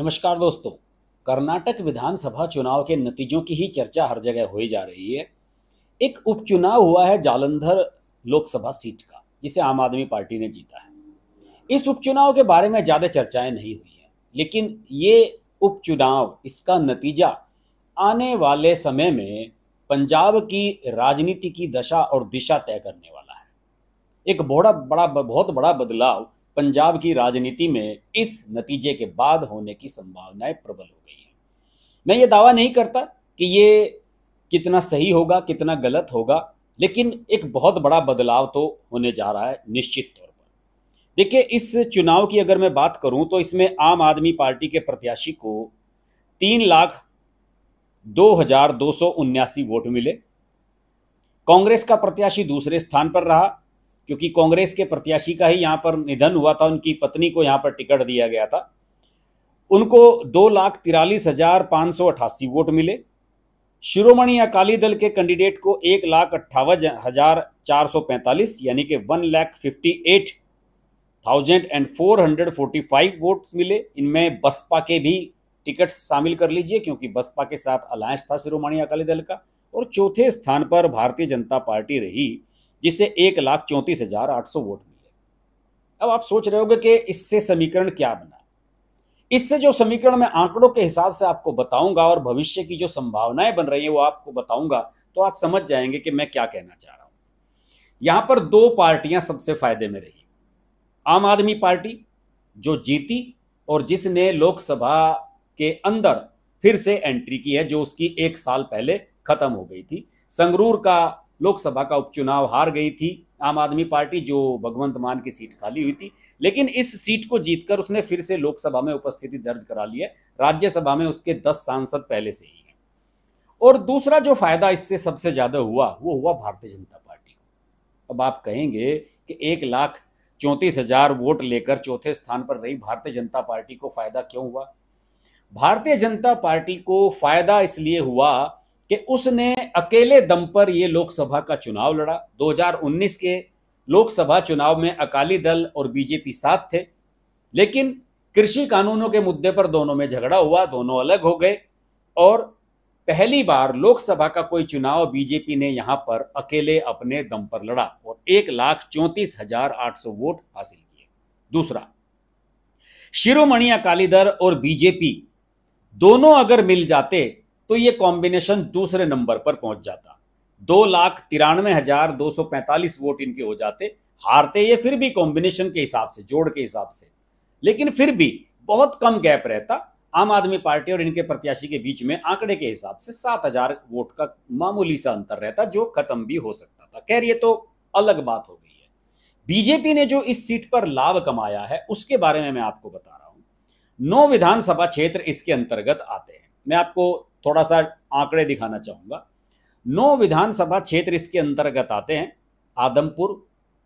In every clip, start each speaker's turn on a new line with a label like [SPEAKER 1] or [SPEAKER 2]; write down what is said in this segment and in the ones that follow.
[SPEAKER 1] नमस्कार दोस्तों कर्नाटक विधानसभा चुनाव के नतीजों की ही चर्चा हर जगह हो जा रही है एक उपचुनाव हुआ है जालंधर लोकसभा सीट का जिसे आम आदमी पार्टी ने जीता है इस उपचुनाव के बारे में ज़्यादा चर्चाएं नहीं हुई है लेकिन ये उपचुनाव इसका नतीजा आने वाले समय में पंजाब की राजनीति की दशा और दिशा तय करने वाला है एक बड़ा बड़ा बहुत बड़ा बदलाव पंजाब की राजनीति में इस नतीजे के बाद होने की संभावनाएं प्रबल हो गई हैं मैं ये दावा नहीं करता कि ये कितना सही होगा कितना गलत होगा लेकिन एक बहुत बड़ा बदलाव तो होने जा रहा है निश्चित तौर पर देखिए इस चुनाव की अगर मैं बात करूं तो इसमें आम आदमी पार्टी के प्रत्याशी को तीन लाख दो हजार दो सौ उन्यासी वोट मिले कांग्रेस का प्रत्याशी दूसरे स्थान पर रहा क्योंकि कांग्रेस के प्रत्याशी का ही यहाँ पर निधन हुआ था उनकी पत्नी को यहाँ पर टिकट दिया गया था उनको दो लाख तिरालीस हजार पाँच सौ अठासी वोट मिले शिरोमणि अकाली दल के कैंडिडेट को एक लाख अट्ठावन हजार चार सौ पैंतालीस यानी कि one lakh fifty eight thousand and four hundred forty five vote मिले इनमें बसपा के भी टिकट शामिल कर लीजिए क्योंकि बसपा के साथ अलायंस था शिरोमणि अकाली दल का और चौथे स्थान पर भारतीय जनता पार्टी रही जिससे एक लाख चौंतीस हजार आठ सौ वोट मिले अब आप सोच रहे होगे कि इससे समीकरण क्या बना इससे जो समीकरण मैं आंकड़ों के हिसाब से आपको बताऊंगा और भविष्य की जो संभावनाएं बन रही है वो आपको बताऊंगा तो आप समझ जाएंगे कि मैं क्या कहना चाह रहा हूं यहां पर दो पार्टियां सबसे फायदे में रही आम आदमी पार्टी जो जीती और जिसने लोकसभा के अंदर फिर से एंट्री की है जो उसकी एक साल पहले खत्म हो गई थी संगरूर का लोकसभा का उपचुनाव हार गई थी आम आदमी पार्टी जो भगवंत मान की सीट खाली हुई थी लेकिन इस सीट को जीतकर उसने फिर से लोकसभा में उपस्थिति दर्ज करा ली है राज्यसभा में उसके दस सांसद पहले से ही हैं और दूसरा जो फायदा इससे सबसे ज्यादा हुआ वो हुआ भारतीय जनता पार्टी को अब आप कहेंगे कि एक लाख चौंतीस हजार वोट लेकर चौथे स्थान पर रही भारतीय जनता पार्टी को फायदा क्यों हुआ भारतीय जनता पार्टी को फायदा इसलिए हुआ कि उसने अकेले दम पर यह लोकसभा का चुनाव लड़ा 2019 के लोकसभा चुनाव में अकाली दल और बीजेपी साथ थे लेकिन कृषि कानूनों के मुद्दे पर दोनों में झगड़ा हुआ दोनों अलग हो गए और पहली बार लोकसभा का कोई चुनाव बीजेपी ने यहां पर अकेले अपने दम पर लड़ा और एक लाख चौंतीस हजार आठ सौ वोट हासिल किए दूसरा शिरोमणि अकाली दल और बीजेपी दोनों अगर मिल जाते तो ये कॉम्बिनेशन दूसरे नंबर पर पहुंच जाता दो लाख तिरानवे हजार दो सौ पैंतालीस वोट इनके हो जाते हारते ये फिर भी कॉम्बिनेशन के हिसाब से जोड़ के हिसाब से लेकिन फिर भी बहुत कम गैप रहता आम आदमी पार्टी और इनके प्रत्याशी के बीच में आंकड़े के हिसाब से सात हजार वोट का मामूली सा अंतर रहता जो खत्म भी हो सकता था खैर ये तो अलग बात हो गई है बीजेपी ने जो इस सीट पर लाभ कमाया है उसके बारे में मैं आपको बता रहा हूं नौ विधानसभा क्षेत्र इसके अंतर्गत आते हैं मैं आपको थोड़ा सा आंकड़े दिखाना चाहूंगा नौ विधानसभा क्षेत्र इसके अंतर्गत आते हैं Adampur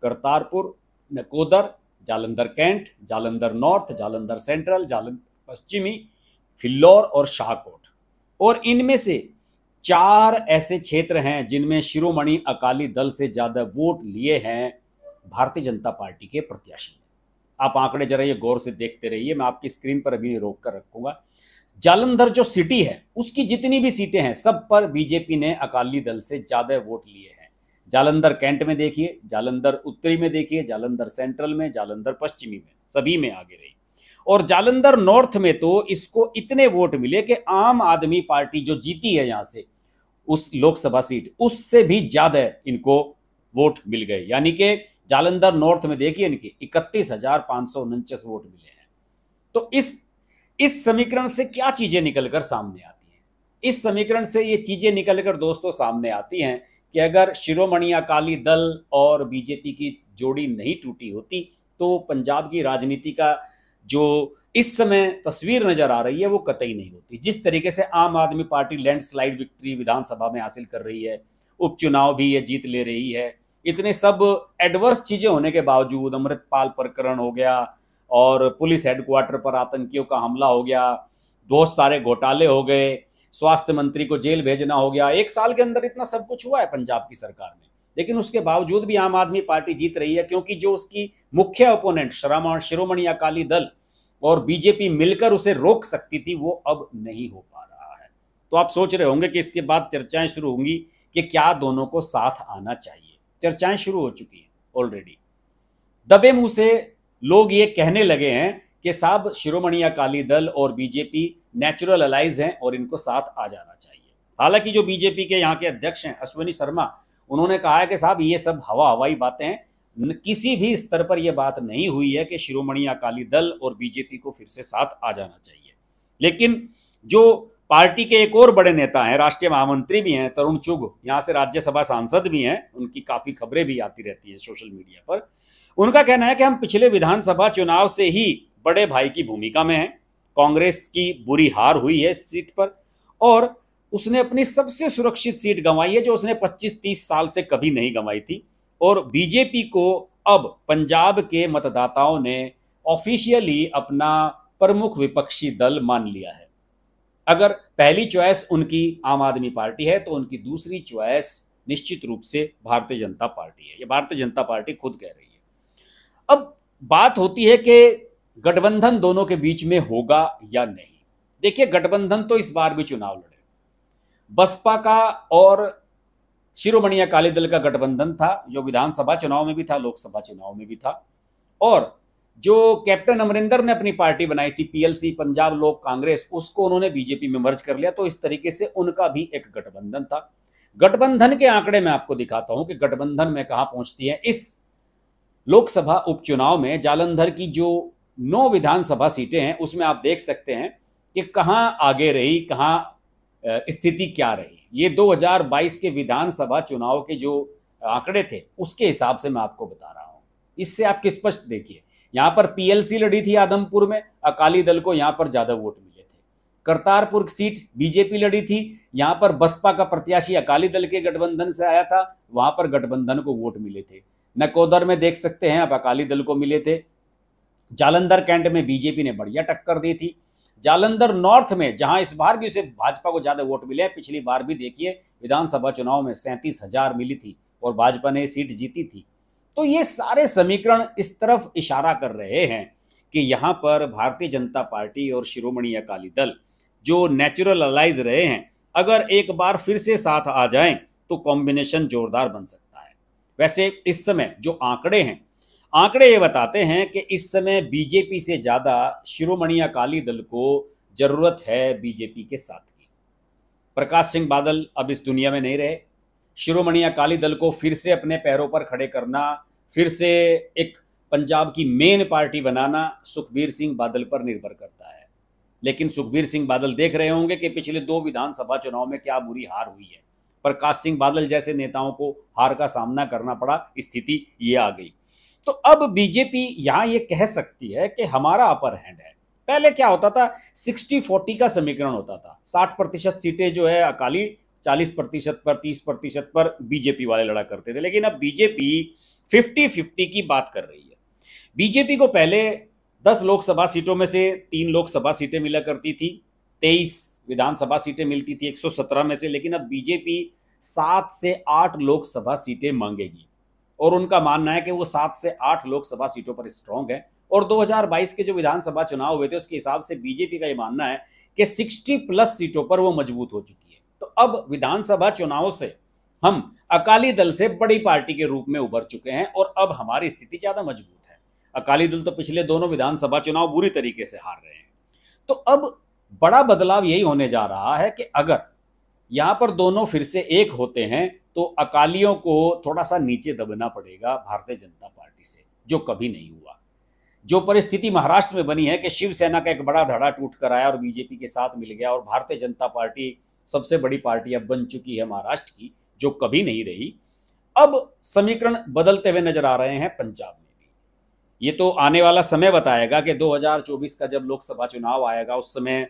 [SPEAKER 1] Kartarpur Nakodar Jalandhar cantt Jalandhar north Jalandhar central Jalandhar पश्चिमी फिल्लौर और शाहकोट और इनमें से चार ऐसे क्षेत्र हैं जिनमें शिरोमणि अकाली दल से ज़्यादा वोट लिए हैं भारतीय जनता पार्टी के प्रत्याशी आप आंकड़े जरा ये गौर से देखते रहिए मैं आपकी स्क्रीन पर अभी रोक कर रखूंगा जालंधर जो सिटी है उसकी जितनी भी सीटें हैं सब पर बीजेपी ने अकाली दल से ज़्यादा वोट लिए हैं जालंधर कैंट में देखिए जालंधर उत्तरी में देखिए जालंधर सेंट्रल में जालंधर पश्चिमी में सभी में आगे रही और जालंधर नॉर्थ में तो इसको इतने वोट मिले कि आम आदमी पार्टी जो जीती है यहां से उस लोकसभा सीट उससे भी ज़्यादा इनको वोट मिल गए यानी कि जालंधर नॉर्थ में देखिए इनकी इकतीस हजार सौ उनचास वोट मिले हैं तो इस इस समीकरण से क्या चीजें निकलकर सामने आती हैं इस समीकरण से ये चीजें निकलकर दोस्तों सामने आती हैं कि अगर शिरोमणि अकाली दल और बीजेपी की जोड़ी नहीं टूटी होती तो पंजाब की राजनीति का जो इस समय तस्वीर नजर आ रही है वो कतई नहीं होती जिस तरीके से आम आदमी पार्टी लैंडस्लाइड विक्ट्री विधानसभा में हासिल कर रही है उपचुनाव भी ये जीत ले रही है इतने सब एडवर्स चीजें होने के बावजूद अमृतपाल प्रकरण हो गया और पुलिस हेडक्वार्टर पर आतंकियों का हमला हो गया बहुत सारे घोटाले हो गए स्वास्थ्य मंत्री को जेल भेजना हो गया एक साल के अंदर इतना सब कुछ हुआ है पंजाब की सरकार में लेकिन उसके बावजूद भी आम आदमी पार्टी जीत रही है क्योंकि जो उसकी मुख्य ओपोनेंट श्रमण शिरोमणि अकाली दल और बीजेपी मिलकर उसे रोक सकती थी वो अब नहीं हो पा रहा है तो आप सोच रहे होंगे कि इसके बाद चर्चाएं शुरू होंगी कि क्या दोनों को साथ आना चाहिए चर्चाएं शुरू हो चुकी है ऑलरेडी दबे मुंह से लोग ये कहने लगे हैं कि साहब शिरोमणि अकाली दल और बीजेपी नेचुरल अलाइज हैं और इनको साथ आ जाना चाहिए हालांकि जो बीजेपी के यहाँ के अध्यक्ष हैं अश्विनी शर्मा उन्होंने कहा है कि साहब ये सब हवा हवाई बातें हैं किसी भी स्तर पर यह बात नहीं हुई है कि शिरोमणि अकाली दल और बीजेपी को फिर से साथ आ जाना चाहिए लेकिन जो पार्टी के एक और बड़े नेता हैं राष्ट्रीय महामंत्री भी हैं तरुण चुग यहाँ से राज्यसभा सांसद भी हैं उनकी काफी खबरें भी आती रहती है सोशल मीडिया पर उनका कहना है कि हम पिछले विधानसभा चुनाव से ही बड़े भाई की भूमिका में हैं कांग्रेस की बुरी हार हुई है इस सीट पर और उसने अपनी सबसे सुरक्षित सीट गंवाई है जो उसने 25-30 साल से कभी नहीं गंवाई थी और बीजेपी को अब पंजाब के मतदाताओं ने ऑफिशियली अपना प्रमुख विपक्षी दल मान लिया है अगर पहली चॉइस उनकी आम आदमी पार्टी है तो उनकी दूसरी चॉइस निश्चित रूप से भारतीय जनता पार्टी है ये भारतीय जनता पार्टी खुद कह रही है अब बात होती है कि गठबंधन दोनों के बीच में होगा या नहीं देखिए गठबंधन तो इस बार भी चुनाव लड़े बसपा का और शिरोमणि अकाली दल का गठबंधन था जो विधानसभा चुनाव में भी था लोकसभा चुनाव में भी था और जो कैप्टन अमरिंदर ने अपनी पार्टी बनाई थी पीएलसी पंजाब लोक कांग्रेस उसको उन्होंने बीजेपी में मर्ज कर लिया तो इस तरीके से उनका भी एक गठबंधन था गठबंधन के आंकड़े मैं आपको दिखाता हूं कि गठबंधन में कहा पहुंचती है इस लोकसभा उपचुनाव में जालंधर की जो नौ विधानसभा सीटें हैं उसमें आप देख सकते हैं कि कहाँ आगे रही कहाँ स्थिति क्या रही ये 2022 के विधानसभा चुनाव के जो आंकड़े थे उसके हिसाब से मैं आपको बता रहा हूँ इससे आप स्पष्ट देखिए यहाँ पर पीएलसी लड़ी थी आदमपुर में अकाली दल को यहाँ पर ज्यादा वोट मिले थे करतारपुर सीट बीजेपी लड़ी थी यहाँ पर बसपा का प्रत्याशी अकाली दल के गठबंधन से आया था वहां पर गठबंधन को वोट मिले थे नकोदर में देख सकते हैं अब अकाली दल को मिले थे जालंधर कैंट में बीजेपी ने बढ़िया टक्कर दी थी जालंधर नॉर्थ में जहां इस बार भी उसे भाजपा को ज्यादा वोट मिले पिछली बार भी देखिए विधानसभा चुनाव में सैंतीस हजार मिली थी और भाजपा ने सीट जीती थी तो ये सारे समीकरण इस तरफ इशारा कर रहे हैं कि यहाँ पर भारतीय जनता पार्टी और शिरोमणि अकाली दल जो नेचुरल अलाइज रहे हैं अगर एक बार फिर से साथ आ जाएं तो कॉम्बिनेशन जोरदार बन सकता वैसे इस समय जो आंकड़े हैं आंकड़े ये बताते हैं कि इस समय बीजेपी से ज़्यादा शिरोमणि अकाली दल को जरूरत है बीजेपी के साथ की प्रकाश सिंह बादल अब इस दुनिया में नहीं रहे शिरोमणि अकाली दल को फिर से अपने पैरों पर खड़े करना फिर से एक पंजाब की मेन पार्टी बनाना सुखबीर सिंह बादल पर निर्भर करता है लेकिन सुखबीर सिंह बादल देख रहे होंगे कि पिछले दो विधानसभा चुनाव में क्या बुरी हार हुई है प्रकाश सिंह बादल जैसे नेताओं को हार का सामना करना पड़ा स्थिति ये आ गई तो अब बीजेपी यहां ये कह सकती है कि हमारा अपर हैंड है पहले क्या होता था सिक्सटी फोर्टी का समीकरण होता था साठ प्रतिशत सीटें जो है अकाली चालीस प्रतिशत पर तीस प्रतिशत पर बीजेपी वाले लड़ा करते थे लेकिन अब बीजेपी फिफ्टी फिफ्टी की बात कर रही है बीजेपी को पहले दस लोकसभा सीटों में से तीन लोकसभा सीटें मिला करती थी तेईस विधानसभा सीटें मिलती थी 117 में से लेकिन अब बीजेपी सात से आठ लोकसभा सीटें मांगेगी और उनका मानना है कि वो सात से आठ लोकसभा सीटों पर स्ट्रांग है और 2022 के जो विधानसभा चुनाव हुए थे उसके हिसाब से बीजेपी का ये मानना है कि 60 प्लस सीटों पर वो मजबूत हो चुकी है तो अब विधानसभा चुनाव से हम अकाली दल से बड़ी पार्टी के रूप में उभर चुके हैं और अब हमारी स्थिति ज्यादा मजबूत है अकाली दल तो पिछले दोनों विधानसभा चुनाव बुरी तरीके से हार रहे हैं तो अब बड़ा बदलाव यही होने जा रहा है कि अगर यहां पर दोनों फिर से एक होते हैं तो अकालियों को थोड़ा सा नीचे दबना पड़ेगा भारतीय जनता पार्टी से जो कभी नहीं हुआ जो परिस्थिति महाराष्ट्र में बनी है कि शिवसेना का एक बड़ा धड़ा टूट कर आया और बीजेपी के साथ मिल गया और भारतीय जनता पार्टी सबसे बड़ी पार्टी अब बन चुकी है महाराष्ट्र की जो कभी नहीं रही अब समीकरण बदलते हुए नजर आ रहे हैं पंजाब में भी ये तो आने वाला समय बताएगा कि 2024 का जब लोकसभा चुनाव आएगा उस समय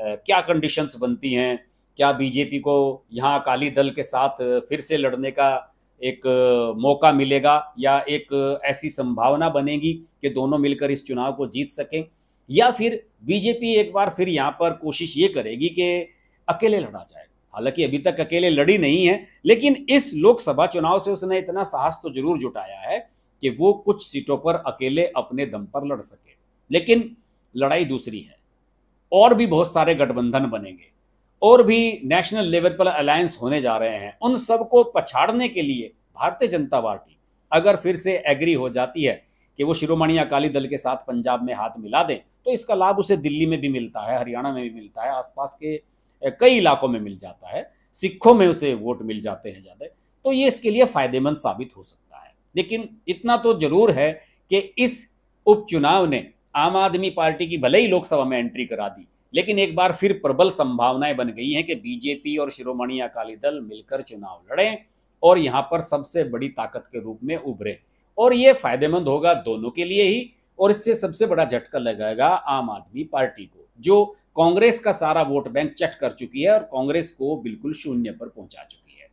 [SPEAKER 1] क्या कंडीशंस बनती हैं क्या बीजेपी को यहाँ अकाली दल के साथ फिर से लड़ने का एक मौका मिलेगा या एक ऐसी संभावना बनेगी कि दोनों मिलकर इस चुनाव को जीत सकें या फिर बीजेपी एक बार फिर यहाँ पर कोशिश ये करेगी कि अकेले लड़ा जाए हालांकि अभी तक अकेले लड़ी नहीं है लेकिन इस लोकसभा चुनाव से उसने इतना साहस तो जरूर जुटाया है कि वो कुछ सीटों पर अकेले अपने दम पर लड़ सके लेकिन लड़ाई दूसरी है और भी बहुत सारे गठबंधन बनेंगे और भी नेशनल लेवल पर अलायंस होने जा रहे हैं उन सबको पछाड़ने के लिए भारतीय जनता पार्टी अगर फिर से एग्री हो जाती है कि वो शिरोमणि अकाली दल के साथ पंजाब में हाथ मिला दें तो इसका लाभ उसे दिल्ली में भी मिलता है हरियाणा में भी मिलता है आसपास के कई इलाकों में मिल जाता है सिखों में उसे वोट मिल जाते हैं ज़्यादा तो ये इसके लिए फायदेमंद साबित हो सकता है लेकिन इतना तो जरूर है कि इस उपचुनाव ने आम आदमी पार्टी की भले ही लोकसभा में एंट्री करा दी लेकिन एक बार फिर प्रबल संभावनाएं बन गई हैं कि बीजेपी और शिरोमणि अकाली दल मिलकर चुनाव लड़ें और यहां पर सबसे बड़ी ताकत के रूप में उभरे और ये फायदेमंद होगा दोनों के लिए ही और इससे सबसे बड़ा झटका लगाएगा आम आदमी पार्टी को जो कांग्रेस का सारा वोट बैंक चट कर चुकी है और कांग्रेस को बिल्कुल शून्य पर पहुंचा चुकी है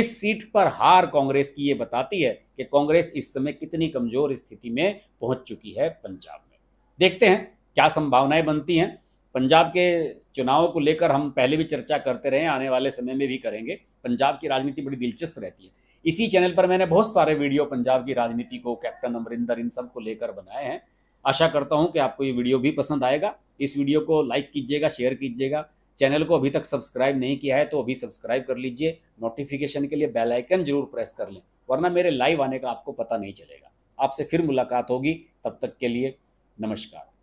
[SPEAKER 1] इस सीट पर हार कांग्रेस की ये बताती है कि कांग्रेस इस समय कितनी कमजोर स्थिति में पहुंच चुकी है पंजाब देखते हैं क्या संभावनाएं बनती हैं पंजाब के चुनाव को लेकर हम पहले भी चर्चा करते रहे आने वाले समय में भी करेंगे पंजाब की राजनीति बड़ी दिलचस्प रहती है इसी चैनल पर मैंने बहुत सारे वीडियो पंजाब की राजनीति को कैप्टन अमरिंदर इन सब को लेकर बनाए हैं आशा करता हूं कि आपको ये वीडियो भी पसंद आएगा इस वीडियो को लाइक कीजिएगा शेयर कीजिएगा चैनल को अभी तक सब्सक्राइब नहीं किया है तो अभी सब्सक्राइब कर लीजिए नोटिफिकेशन के लिए बेल आइकन जरूर प्रेस कर लें वरना मेरे लाइव आने का आपको पता नहीं चलेगा आपसे फिर मुलाकात होगी तब तक के लिए नमस्कार